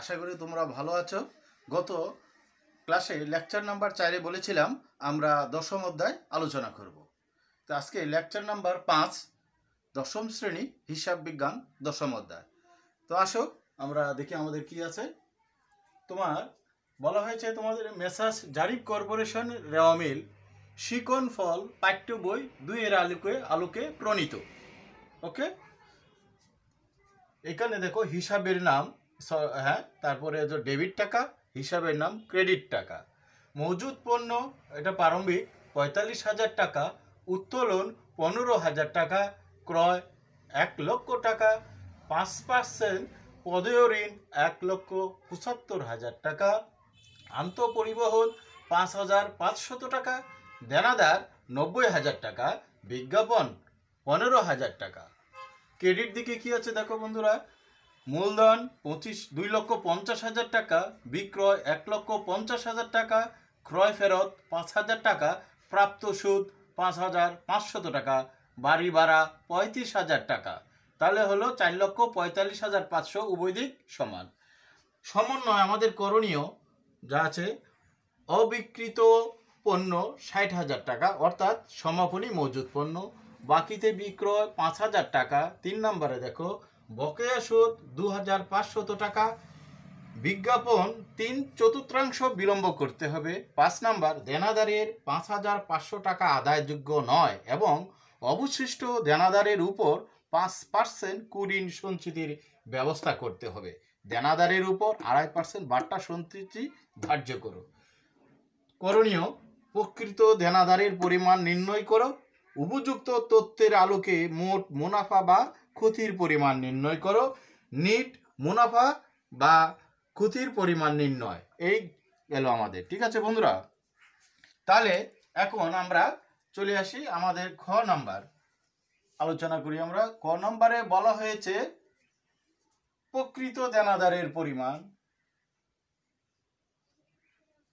আশা করি তোমরা ভালো আছো গত ক্লাসে লেকচার নাম্বার চারে বলেছিলাম আমরা দশম অধ্যায় আলোচনা করব তো আজকে লেকচার নাম্বার পাঁচ দশম শ্রেণী হিসাব বিজ্ঞান দশম অধ্যায় তো আসো আমরা দেখি আমাদের কি আছে তোমার বলা হয়েছে তোমাদের মেসাস জারিফ কর্পোরেশন রেওয়ামিল শিকন ফল পাঠ্য বই দুই এর আলোকে আলোকে প্রণীত ওকে এখানে দেখো হিসাবের নাম হ্যাঁ তারপরে ডেবিট টাকা হিসাবের নাম ক্রেডিট টাকা মজুদ পণ্য এটা প্রারম্ভিক পঁয়তাল্লিশ হাজার টাকা উত্তোলন পনেরো হাজার টাকা ক্রয় এক লক্ষ টাকা পাঁচ পার্সেন্ট পদেয় ঋণ এক লক্ষ পঁচাত্তর হাজার টাকা আন্তঃপরিবহন পাঁচ হাজার পাঁচশত টাকা দেনাদার নব্বই হাজার টাকা বিজ্ঞাপন পনেরো হাজার টাকা ক্রেডিট দিকে কি আছে দেখো বন্ধুরা মূলধন পঁচিশ দুই লক্ষ পঞ্চাশ হাজার টাকা বিক্রয় এক লক্ষ পঞ্চাশ হাজার টাকা ক্রয় ফেরত পাঁচ হাজার টাকা প্রাপ্ত সুদ পাঁচ হাজার পাঁচশত টাকা বাড়ি ভাড়া পঁয়ত্রিশ হাজার টাকা তাহলে হলো চার লক্ষ পঁয়তাল্লিশ হাজার পাঁচশো উভয় দিক সমান সমন্বয় আমাদের করণীয় যা আছে অবিকৃত পণ্য ষাট হাজার টাকা অর্থাৎ সমাপনী মজুদ পণ্য বাকিতে বিক্রয় পাঁচ হাজার টাকা তিন নম্বরে দেখো বকেয়া সুদ দু হাজার পাঁচশত টাকা বিজ্ঞাপন তিন চতুর্থাংশ বিলম্ব করতে হবে পাঁচ নাম্বার দেনাদারের পাঁচ হাজার পাঁচশো টাকা আদায়যোগ্য নয় এবং অবশিষ্ট দেনাদারের উপর পাঁচ পার্সেন্ট কুড়িন সঞ্চিতির ব্যবস্থা করতে হবে দেনাদারের উপর আড়াই পার্সেন্ট বার্তা সঞ্চিতি ধার্য করো করণীয় প্রকৃত দেনাদারের পরিমাণ নির্ণয় করো উপযুক্ত তথ্যের আলোকে মোট মুনাফা বা ক্ষতির পরিমাণ নির্ণয় করো নিট মুনাফা বা ক্ষতির পরিমাণ নির্ণয় এই গেল আমাদের ঠিক আছে বন্ধুরা তাহলে এখন আমরা চলে আসি আমাদের খ নাম্বার আলোচনা করি আমরা ক নম্বরে বলা হয়েছে প্রকৃত দেনাদারের পরিমাণ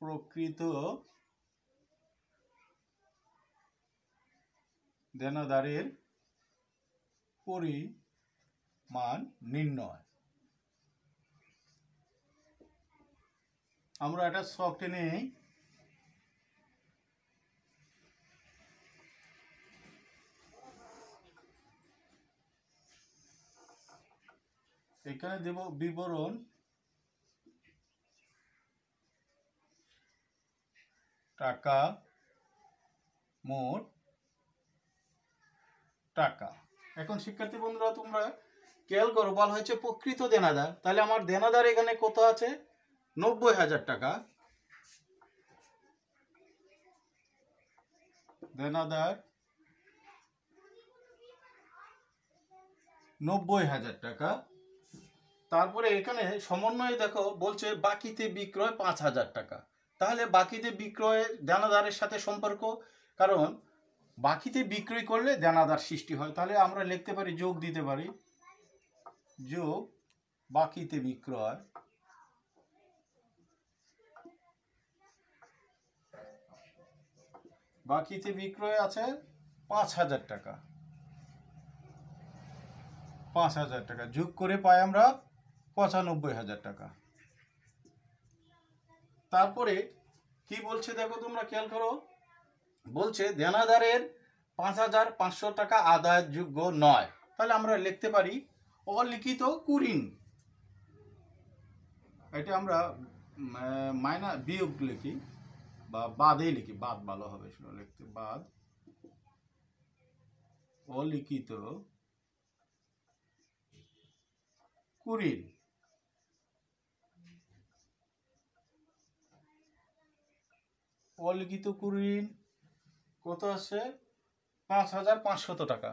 প্রকৃত দেনাদারের পরিমাণ নির্ণয় আমরা একটা শখ টেনে এখানে দেব বিবরণ টাকা মোট টাকা এখন শিক্ষার্থী বন্ধুরা তোমরা খেয়াল করো বলা হয়েছে প্রকৃত দেনাদার তাহলে আমার দেনাদার এখানে কত আছে নব্বই হাজার টাকা দেনাদার নব্বই হাজার টাকা তারপরে এখানে সমন্বয়ে দেখো বলছে বাকিতে বিক্রয় পাঁচ হাজার টাকা তাহলে বাকিতে বিক্রয় দেনাদারের সাথে সম্পর্ক কারণ বাকিতে বিক্রয় করলে দেনাদার সৃষ্টি হয় তাহলে আমরা লিখতে পারি যোগ দিতে পারি যোগ বাকিতে বিক্রয় বাকিতে বিক্রয় আছে পাঁচ হাজার টাকা পাঁচ হাজার টাকা যোগ করে পাই আমরা পঁচানব্বই হাজার টাকা তারপরে কি বলছে দেখো তোমরা খেয়াল করো বলছে দেনাদারের পাঁচ হাজার পাঁচশো টাকা আদায়যোগ্য নয় তাহলে আমরা লিখতে পারি অলিখিত কুরিন এটা আমরা মাইনা বিয়োগ লিখি বা বাদে লিখি বাদ ভালো হবে সেটা লিখতে বাদ অলিখিত কুরিন অলিখিত কুরিন কত আছে পাঁচ হাজার পাঁচশত টাকা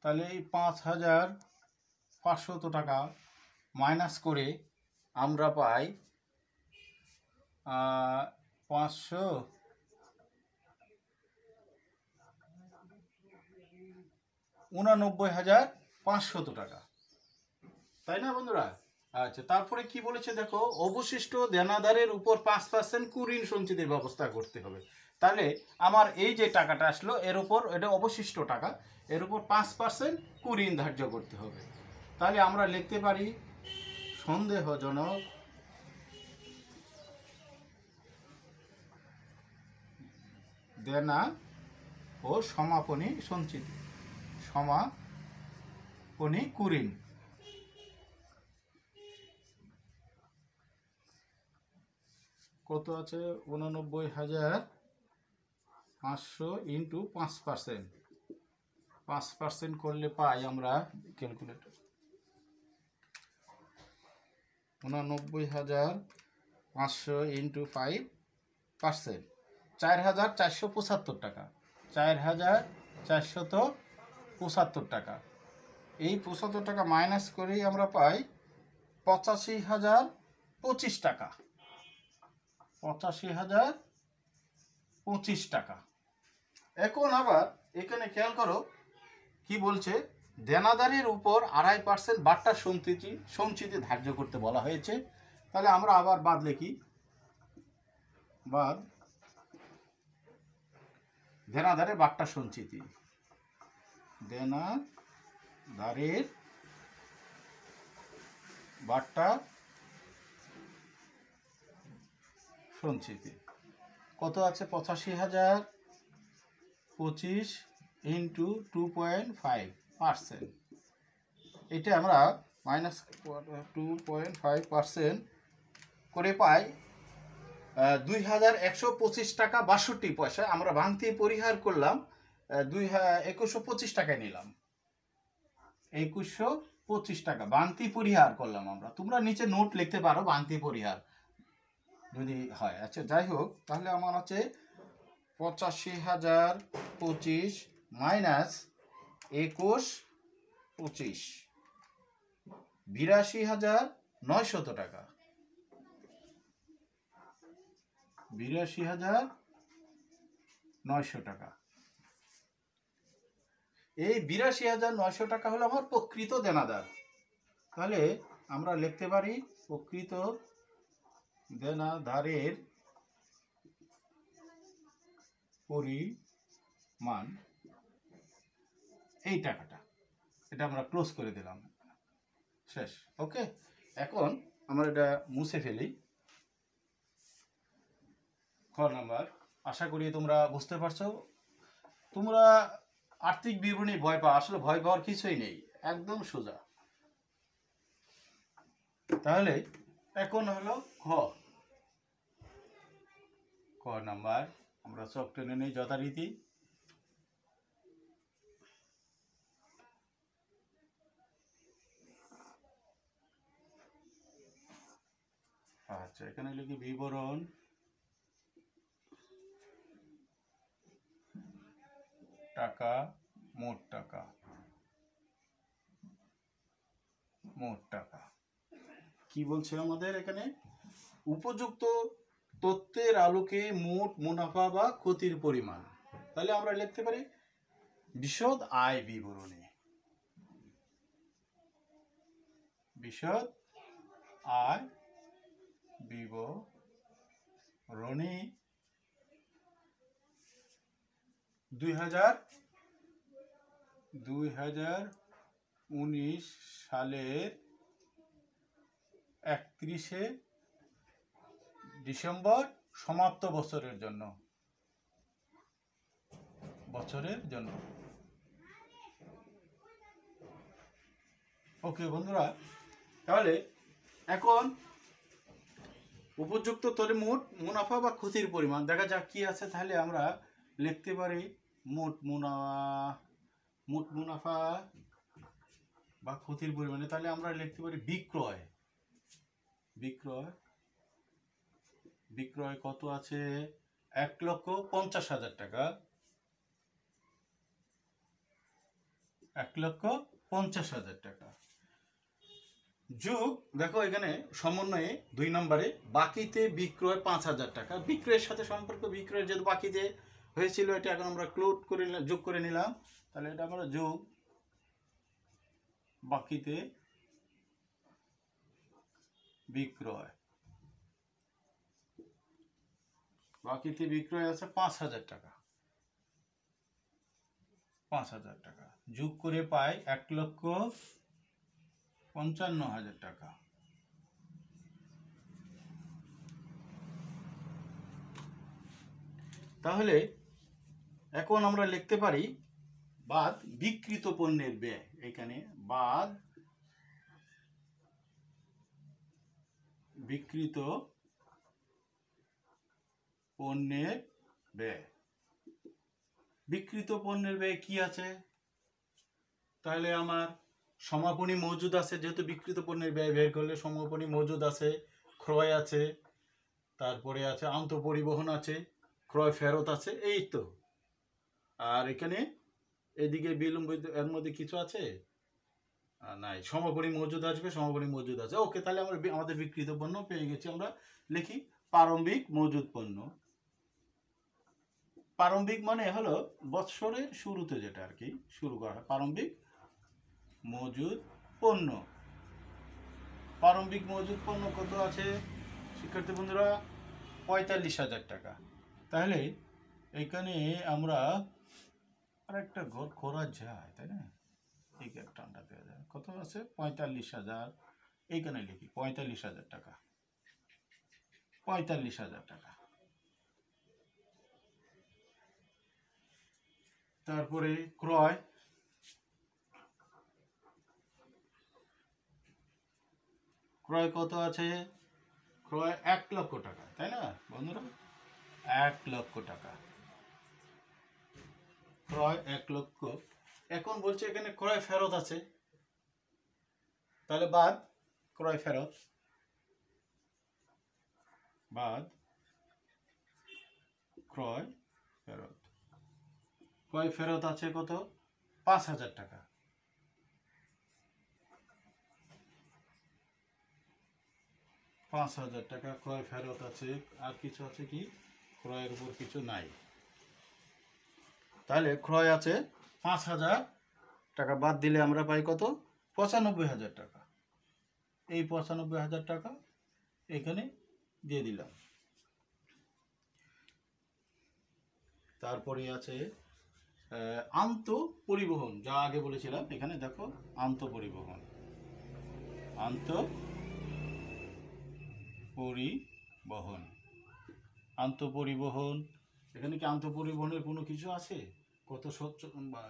তাহলে এই পাঁচ হাজার পাঁচশত টাকা মাইনাস করে আমরা পাই পাঁচশো উনানব্বই হাজার পাঁচশত টাকা তাই না বন্ধুরা আচ্ছা তারপরে কি বলেছে দেখো অবশিষ্ট দেনাদারের উপর পাঁচ পার্সেন্ট কুরিন সঞ্চিতির ব্যবস্থা করতে হবে তাহলে আমার এই যে টাকাটা আসলো এর উপর এটা অবশিষ্ট টাকা এর উপর পাঁচ পার্সেন্ট কুরিন ধার্য করতে হবে তাহলে আমরা লিখতে পারি সন্দেহজনক দেনা ও সমাপনী সঞ্চিত সমাপনী কুরিন কত আছে উনানব্বই হাজার পাঁচশো ইন্টু পাঁচ পার্সেন্ট পাঁচ পার্সেন্ট করলে পাই আমরা ক্যালকুলেটর উনানব্বই হাজার পাঁচশো ইন্টু ফাইভ পার্সেন্ট চার হাজার চারশো পঁচাত্তর টাকা চার হাজার চারশত পঁচাত্তর টাকা এই পঁচাত্তর টাকা মাইনাস করেই আমরা পাই পঁচাশি হাজার পঁচিশ টাকা পঁচাশি হাজার পঁচিশ টাকা এখন আবার এখানে খেয়াল করো কি বলছে দেনাদারের উপর আড়াই পার্সেন্ট বাট্টার সমতিটি সঞ্চিতি ধার্য করতে বলা হয়েছে তাহলে আমরা আবার বাদ লিখি বাদ দেনাদারের বার্তা সঞ্চিতি দেনাদারের বাট্টা সঞ্চিতি কত আছে পঁচাশি হাজার পঁচিশ into two point five percent এটা আমরা minus two point five percent করে পাই দুই হাজার একশো পঁচিশ টাকা বাষট্টি পয়সা আমরা ভাঙতি পরিহার করলাম দুই একুশশো পঁচিশ টাকায় নিলাম একুশশো পঁচিশ টাকা বান্তি পরিহার করলাম আমরা তোমরা নিচে নোট লিখতে পারো বান্তি পরিহার যদি হয় আচ্ছা যাই হোক তাহলে আমার হচ্ছে পঁচাশি হাজার পঁচিশ মাইনাস একুশ পঁচিশ বিরাশি হাজার নয়শত টাকা বিরাশি হাজার নয়শো টাকা এই বিরাশি হাজার নয়শো টাকা হলো আমার প্রকৃত দেনাদার তাহলে আমরা লিখতে পারি প্রকৃত দেনাদারের পরিমাণ এই টাকাটা এটা আমরা ক্লোজ করে দিলাম শেষ ওকে এখন আমরা এটা মুছে ফেলি খ নাম্বার আশা করি তোমরা বুঝতে পারছো তোমরা আর্থিক বিবরণী ভয় পাও আসলে ভয় পাওয়ার কিছুই নেই একদম সোজা তাহলে এখন হলো ঘ নাম্বার আমরা চক টেনে নিই যথারীতি আচ্ছা এখানে লিখি বিবরণ টাকা মোট টাকা মোট টাকা কি বলছে আমাদের এখানে উপযুক্ত তত্ত্বের আলোকে মোট মুনাফা বা ক্ষতির পরিমাণ তাহলে আমরা লিখতে পারি বিশদ আয় বিবরণী বিশদ আয় বিবরণী দুই হাজার দুই হাজার উনিশ সালের একত্রিশে ডিসেম্বর সমাপ্ত বছরের জন্য বছরের জন্য ওকে বন্ধুরা তাহলে এখন উপযুক্ত তরে মোট মুনাফা বা ক্ষতির পরিমাণ দেখা যাক কি আছে তাহলে আমরা লিখতে পারি মোট মুনা মোট মুনাফা বা ক্ষতির পরিমাণে তাহলে আমরা লিখতে পারি বিক্রয় বিক্রয় বিক্রয় কত আছে এক লক্ষ পঞ্চাশ হাজার টাকা এক লক্ষ পঞ্চাশ হাজার টাকা যোগ দেখো এখানে সমন্বয়ে দুই নম্বরে বাকিতে বিক্রয় পাঁচ হাজার টাকা বিক্রয়ের সাথে সম্পর্ক বিক্রয় যেহেতু বাকিতে হয়েছিল এটা এখন আমরা ক্লোড করে যোগ করে নিলাম তাহলে এটা আমরা যোগ বাকিতে বিক্রয় বাকিতে বিক্রয় আছে পাঁচ হাজার টাকা পাঁচ হাজার টাকা যোগ করে পাই এক লক্ষ পঞ্চান্ন হাজার টাকা তাহলে এখন আমরা লিখতে পারি বাদ বিকৃত পণ্যের ব্যয় এখানে বাদ বিকৃত পণ্যের ব্যয় বিক্রিত পণ্যের ব্যয় কি আছে তাহলে আমার সমাপনী মজুদ আছে যেহেতু বিক্রিত পণ্যের ব্যয় বের করলে সমাপনী মজুদ আছে ক্রয় আছে তারপরে আছে আন্ত পরিবহন আছে ক্রয় ফেরত আছে এই তো আর এখানে এদিকে বিলম্বিত এর মধ্যে কিছু আছে নাই সমাপনী মজুদ আসবে সমাপনী মজুদ আছে ওকে তাহলে আমরা আমাদের বিক্রিত পণ্য পেয়ে গেছি আমরা লিখি প্রারম্ভিক মজুদ পণ্য প্রারম্ভিক মানে হলো বৎসরের শুরুতে যেটা আর কি শুরু করা হয় প্রারম্ভিক মজুদ পণ্য প্রারম্ভিক মজুদ পণ্য কত আছে শিক্ষার্থী বন্ধুরা পঁয়তাল্লিশ হাজার টাকা তাহলে এখানে আমরা আর একটা ঘর খোরা যায় তাই না এই টানটা দেওয়া যায় কত আছে পঁয়তাল্লিশ হাজার এইখানে লিখি পঁয়তাল্লিশ হাজার টাকা পঁয়তাল্লিশ হাজার টাকা তারপরে ক্রয় ক্রয় কত আছে ক্রয় এক লক্ষ টাকা তাই না বন্ধুরা এক লক্ষ টাকা ক্রয় এক লক্ষ এখন বলছে এখানে ক্রয় ফেরত আছে তাহলে বাদ ক্রয় ফেরত বাদ ক্রয় ফেরত ক্রয় ফেরত আছে কত পাঁচ হাজার টাকা পাঁচ হাজার টাকা ক্রয় ফেরত আছে আর কিছু আছে কি ক্রয়ের উপর কিছু নাই তাহলে ক্রয় আছে পাঁচ হাজার টাকা বাদ দিলে আমরা পাই কত পঁচানব্বই হাজার টাকা এই পঁচানব্বই হাজার টাকা এখানে দিয়ে দিলাম তারপরে আছে আন্ত পরিবহন যা আগে বলেছিলাম এখানে দেখো আন্ত পরিবহন আন্ত পরিবহন আন্ত পরিবহন এখানে কি আন্ত পরিবহনের কোনো কিছু আছে কত স্বচ্ছ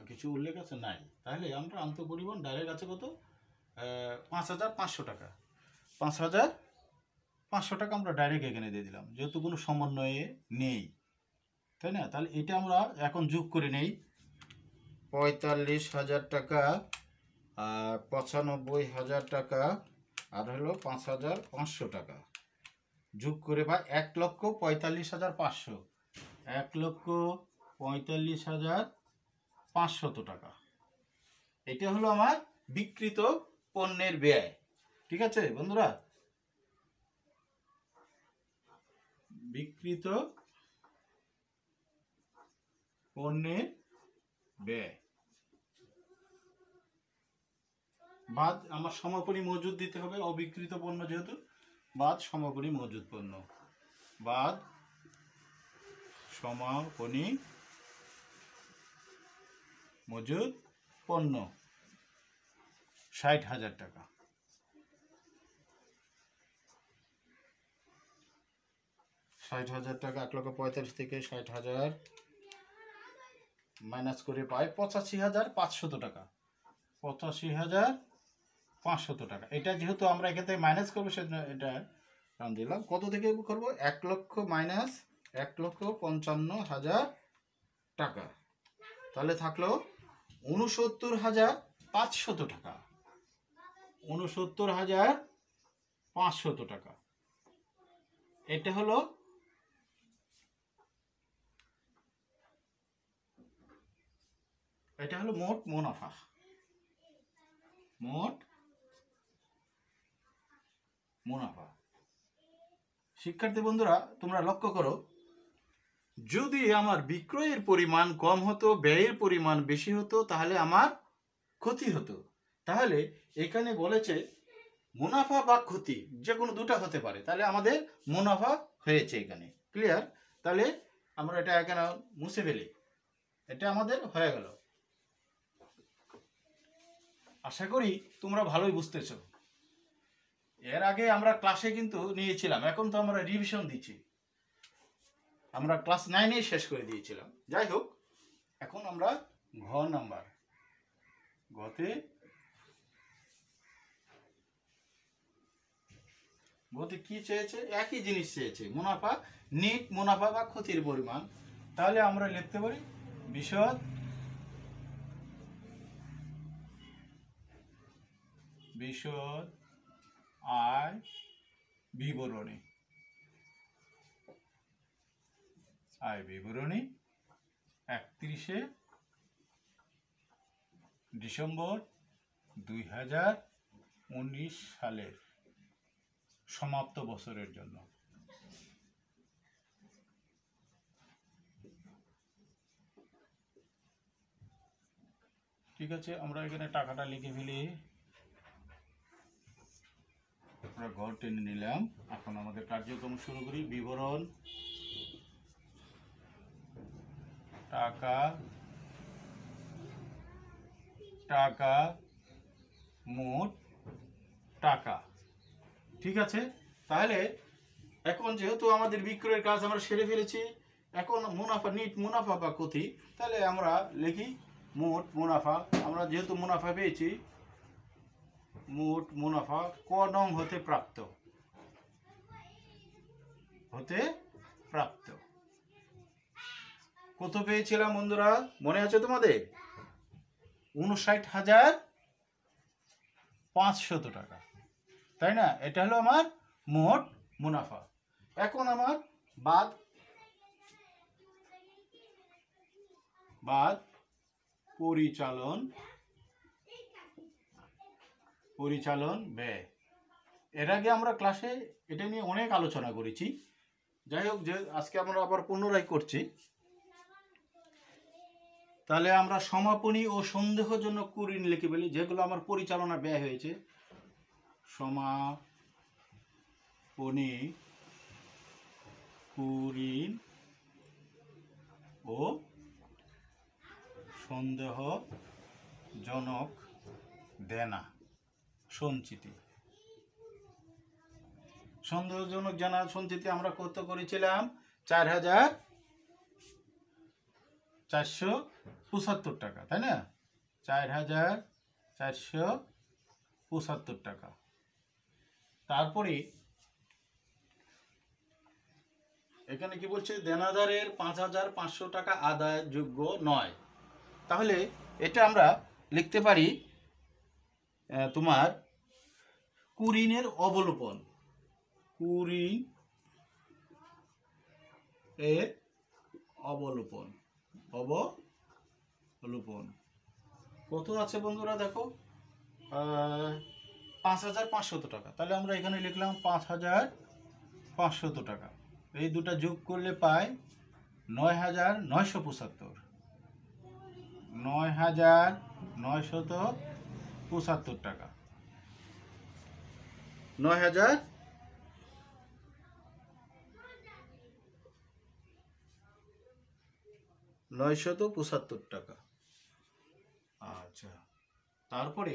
কিছু উল্লেখ আছে নাই তাহলে আমরা আন্ত পরিবহন ডাইরেক্ট আছে কত পাঁচ হাজার পাঁচশো টাকা পাঁচ হাজার পাঁচশো টাকা আমরা ডাইরেক্ট এখানে দিয়ে দিলাম যেহেতু কোনো সমন্বয়ে নেই তাই না তাহলে এটা আমরা এখন যোগ করে নেই পঁয়তাল্লিশ হাজার টাকা আর পঁচানব্বই হাজার টাকা আর হলো পাঁচ হাজার পাঁচশো টাকা যোগ করে বা এক লক্ষ পঁয়তাল্লিশ হাজার পাঁচশো এক লক্ষ পঁয়তাল্লিশ হাজার পাঁচশত টাকা এটা হলো আমার বিকৃত পণ্যের ব্যয় ঠিক আছে বন্ধুরা বিকৃত পণ্যের ব্যয় বাদ আমার সমাপনী মজুদ দিতে হবে অবিকৃত পণ্য যেহেতু বাদ সমাপনী মজুদ পণ্য বাদ সমাপনী মজুদ পণ্য ষাট হাজার টাকা ষাট হাজার টাকা এক লক্ষ পঁয়তাল্লিশ থেকে ষাট হাজার মাইনাস করে পাই পঁচাশি হাজার পাঁচশত টাকা পঁচাশি হাজার পাঁচশত টাকা এটা যেহেতু আমরা এখান থেকে মাইনাস করবো সেজন্য এটা দিলাম কত থেকে করব এক লক্ষ মাইনাস এক লক্ষ পঞ্চান্ন হাজার টাকা তাহলে থাকলো উনসত্তর হাজার পাঁচশত টাকা উনসত্তর হাজার পাঁচশত টাকা এটা হলো এটা হলো মোট মুনাফা মোট মুনাফা শিক্ষার্থী বন্ধুরা তোমরা লক্ষ্য করো যদি আমার বিক্রয়ের পরিমাণ কম হতো ব্যয়ের পরিমাণ বেশি হতো তাহলে আমার ক্ষতি হতো তাহলে এখানে বলেছে মুনাফা বা ক্ষতি যে কোনো দুটা হতে পারে তাহলে আমাদের মুনাফা হয়েছে এখানে ক্লিয়ার তাহলে আমরা এটা এখানে মুছে ফেলি এটা আমাদের হয়ে গেল আশা করি তোমরা ভালোই বুঝতেছো এর আগে আমরা ক্লাসে কিন্তু নিয়েছিলাম এখন তো আমরা রিভিশন দিচ্ছি আমরা ক্লাস নাইনে শেষ করে দিয়েছিলাম যাই হোক এখন আমরা ঘ নাম্বার গতে গতে কি চেয়েছে একই জিনিস চেয়েছে মুনাফা নিট মুনাফা বা ক্ষতির পরিমাণ তাহলে আমরা লিখতে পারি বিশদ বিশদ আয় বিবরণী আয় বিবরণী একত্রিশে ডিসেম্বর দুই হাজার উনিশ সালের সমাপ্ত বছরের জন্য ঠিক আছে আমরা এখানে টাকাটা লিখে ফেলি আমরা ঘর টেনে নিলাম এখন আমাদের কার্যক্রম শুরু করি বিবরণ টাকা টাকা মোট টাকা ঠিক আছে তাহলে এখন যেহেতু আমাদের বিক্রয়ের কাজ আমরা সেরে ফেলেছি এখন মুনাফা নিট মুনাফা বা ক্ষতি তাহলে আমরা লিখি মোট মুনাফা আমরা যেহেতু মুনাফা পেয়েছি মোট মুনাফা ক নং হতে প্রাপ্ত হতে প্রাপ্ত কত পেয়েছিলাম বন্ধুরা মনে আছে তোমাদের উনষাট হাজার পাঁচশত টাকা তাই না এটা হলো আমার মোট মুনাফা এখন আমার বাদ বাদ পরিচালন পরিচালন ব্যয় এর আগে আমরা ক্লাসে এটা নিয়ে অনেক আলোচনা করেছি যাই হোক যে আজকে আমরা আবার পুনরায় করছি তাহলে আমরা সমাপনী ও সন্দেহজনক কুরিন লিখে ফেলি যেগুলো আমার পরিচালনা ব্যয় হয়েছে সমাপনী কুরিন ও সন্দেহজনক দেনা সঞ্চিতি সন্দেহজনক জানা সঞ্চিতি আমরা কত করেছিলাম চার হাজার চারশো পঁচাত্তর টাকা তাই না চার হাজার চারশো পঁচাত্তর টাকা তারপরে এখানে কি বলছে দেনাদারের পাঁচ হাজার পাঁচশো টাকা আদায়যোগ্য নয় তাহলে এটা আমরা লিখতে পারি তোমার কুরিনের অবলোপন কুরিন এর অবলোপন অবলোপন কত আছে বন্ধুরা দেখো পাঁচ হাজার পাঁচশত টাকা তাহলে আমরা এখানে লিখলাম পাঁচ হাজার পাঁচশত টাকা এই দুটা যোগ করলে পাই নয় হাজার নয়শো পঁচাত্তর নয় হাজার নয়শত পঁচাত্তর টাকা নয় হাজার নয়শত পঁচাত্তর টাকা আচ্ছা তারপরে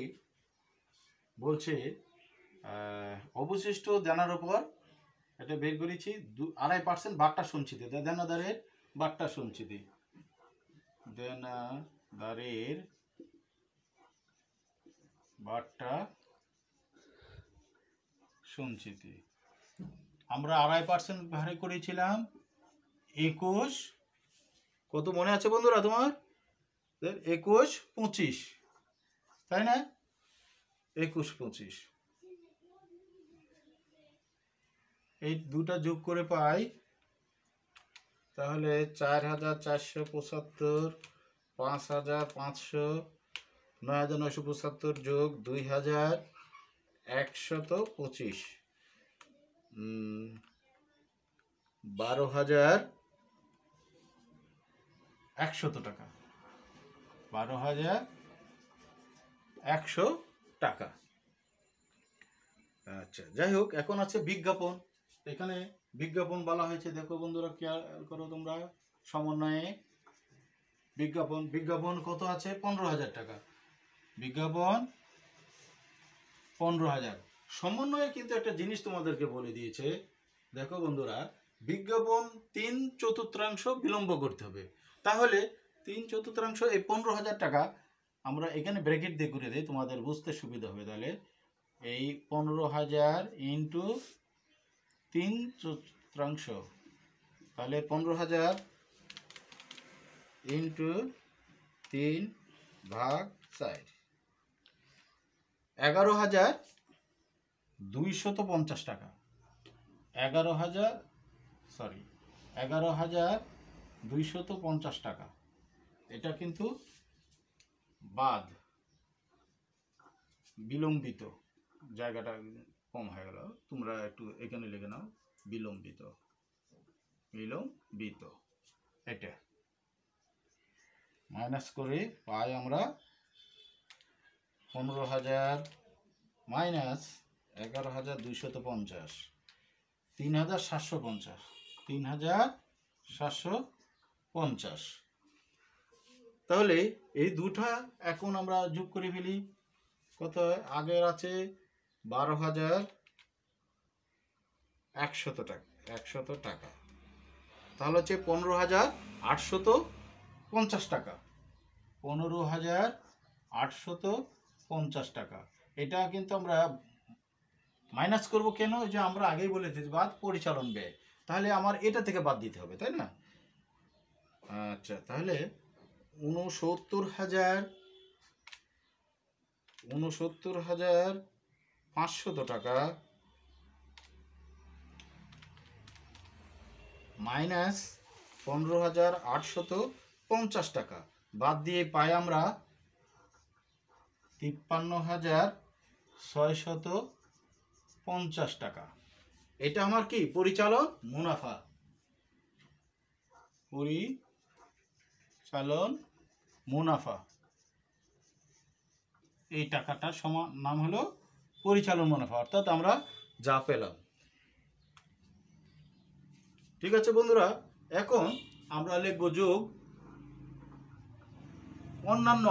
বলছে অবশিষ্ট দেনার ওপর এটা বের করেছি দু আড়াই পার্সেন্ট বাট্টা সঞ্চিতি দেনাদারের বাট্টা সঞ্চিতি দেনাদারের বাটটা সঞ্চিতি আমরা আড়াই পার্সেন্ট ভারে করেছিলাম একুশ কত মনে আছে বন্ধুরা তোমার একুশ পঁচিশ তাই না একুশ পঁচিশ এই দুটা যোগ করে পাই তাহলে চার হাজার চারশো পঁচাত্তর পাঁচ হাজার পাঁচশো নয় হাজার নয়শো পঁচাত্তর যোগ দুই হাজার একশত পঁচিশ বারো হাজার একশত টাকা বারো হাজার একশো টাকা আচ্ছা যাই হোক এখন আছে বিজ্ঞাপন এখানে বিজ্ঞাপন বলা হয়েছে দেখো বন্ধুরা খেয়াল করো তোমরা সমন্বয়ে বিজ্ঞাপন বিজ্ঞাপন কত আছে পনেরো হাজার টাকা বিজ্ঞাপন পনেরো হাজার সমন্বয়ে কিন্তু একটা জিনিস তোমাদেরকে বলে দিয়েছে দেখো বন্ধুরা বিজ্ঞাপন তিন চতুর্থাংশ বিলম্ব করতে হবে তাহলে তিন চতুর্থাংশ এই পনেরো হাজার টাকা আমরা এখানে ব্র্যাকেট দিয়ে করে দিই তোমাদের বুঝতে সুবিধা হবে তাহলে এই পনেরো হাজার ইন্টু তিন চতুর্থাংশ তাহলে পনেরো হাজার ইন্টু তিন ভাগ চার এগারো হাজার দুইশত পঞ্চাশ টাকা এগারো হাজার সরি এগারো হাজার দুইশত পঞ্চাশ টাকা এটা কিন্তু বাদ বিলম্বিত জায়গাটা কম হয়ে গেল তোমরা একটু এখানে লেগে নাও বিলম্বিত বিলম্বিত এটা মাইনাস করে পাই আমরা পনেরো হাজার মাইনাস এগারো হাজার দুইশত পঞ্চাশ তিন হাজার সাতশো পঞ্চাশ তিন হাজার সাতশো পঞ্চাশ তাহলে এই দুটা এখন আমরা যোগ করে ফেলি কত আগের আছে বারো হাজার একশত টাকা একশত টাকা তাহলে হচ্ছে পনেরো হাজার আটশত পঞ্চাশ টাকা পনেরো হাজার আটশত পঞ্চাশ টাকা এটা কিন্তু আমরা মাইনাস করব কেন যে আমরা আগেই বলেছি বাদ পরিচালন ব্যয় তাহলে আমার এটা থেকে বাদ দিতে হবে তাই না আচ্ছা তাহলে উনসত্তর হাজার উনসত্তর হাজার পাঁচশত টাকা মাইনাস পনেরো হাজার আটশত পঞ্চাশ টাকা বাদ দিয়ে পাই আমরা তিপ্পান্ন হাজার ছয়শত পঞ্চাশ টাকা এটা আমার কি পরিচালন মুনাফা পরিচালন মুনাফা এই টাকাটার সমান নাম হলো পরিচালন মুনাফা অর্থাৎ আমরা যা পেলাম ঠিক আছে বন্ধুরা এখন আমরা লিখব যোগ অন্যান্য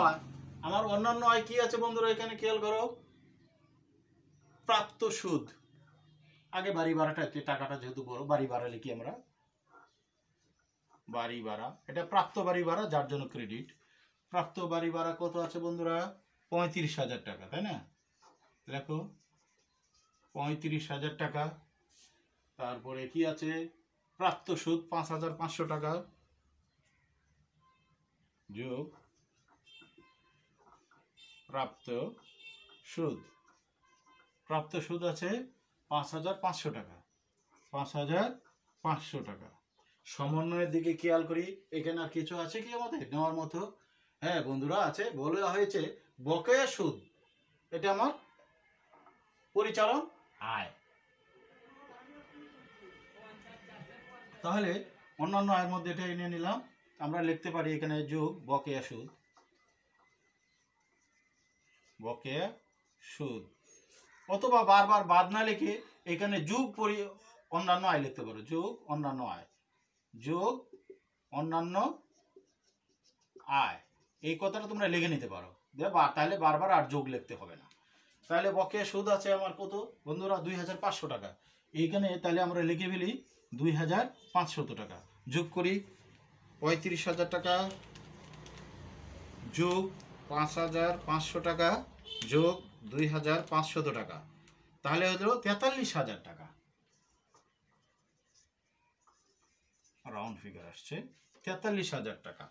আমার অন্যান্য আয় কি আছে বন্ধুরা এখানে খেয়াল করো প্রাপ্ত সুদ আগে বাড়ি ভাড়াটা টাকাটা যেহেতু বড় বাড়ি ভাড়া লিখি আমরা বাড়ি ভাড়া এটা প্রাপ্ত বাড়ি ভাড়া যার জন্য ক্রেডিট প্রাপ্ত বাড়ি ভাড়া কত আছে বন্ধুরা পঁয়ত্রিশ হাজার টাকা তাই না দেখো পঁয়ত্রিশ হাজার টাকা তারপরে কি আছে প্রাপ্ত সুদ পাঁচ হাজার পাঁচশো টাকা যোগ প্রাপ্ত সুদ প্রাপ্ত সুদ আছে পাঁচ হাজার পাঁচশো টাকা পাঁচ হাজার পাঁচশো টাকা সমন্বয়ের দিকে খেয়াল করি এখানে আর কিছু আছে কি আমাদের নেওয়ার মতো হ্যাঁ বন্ধুরা আছে বলা হয়েছে বকেয়া সুদ এটা আমার পরিচালন আয় তাহলে অন্যান্য আয়ের মধ্যে এটা এনে নিলাম আমরা লিখতে পারি এখানে যোগ বকেয়া সুদ বকেয়া সুদ অথবা বারবার বাদ না লিখে এখানে যুগ পরি অন্যান্য আয় লিখতে পারো যুগ অন্যান্য আয় যুগ অন্যান্য আয় এই কথাটা তোমরা লিখে নিতে পারো তাহলে বারবার আর যোগ লিখতে হবে না তাহলে বকেয়া সুদ আছে আমার কত বন্ধুরা দুই হাজার পাঁচশো টাকা এইখানে তাহলে আমরা লিখে ফেলি দুই হাজার পাঁচশত টাকা যোগ করি পঁয়ত্রিশ হাজার টাকা যোগ পাঁচ হাজার পাঁচশো টাকা যোগ দুই হাজার পাঁচশত টাকা তাহলে হলো তেতাল্লিশ হাজার টাকা রাউন্ড ফিগার আসছে তেতাল্লিশ হাজার টাকা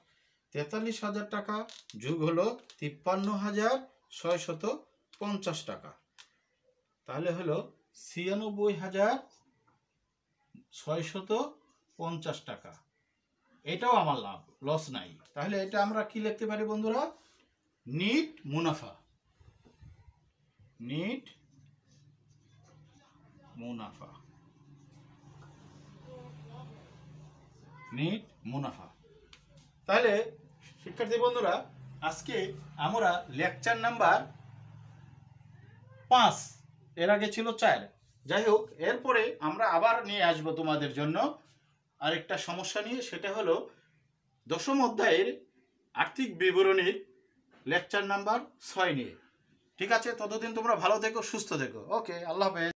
তেতাল্লিশ হাজার টাকা যুগ হলো তিপ্পান্ন হাজার ছয়শত পঞ্চাশ টাকা তাহলে হলো ছিয়ানব্বই হাজার ছয়শত পঞ্চাশ টাকা এটাও আমার লাভ লস নাই তাহলে এটা আমরা কি লিখতে পারি বন্ধুরা নিট মুনাফা নিট মুনাফা নিট মুনাফা তাহলে শিক্ষার্থী বন্ধুরা আজকে আমরা লেকচার নাম্বার পাঁচ এর আগে ছিল চার যাই হোক এরপরে আমরা আবার নিয়ে আসবো তোমাদের জন্য আরেকটা সমস্যা নিয়ে সেটা হলো দশম অধ্যায়ের আর্থিক বিবরণীর লেকচার নাম্বার ছয় নিয়ে ঠিক আছে ততদিন তোমরা ভালো থেকো সুস্থ থেকো ওকে আল্লাহ হাফেজ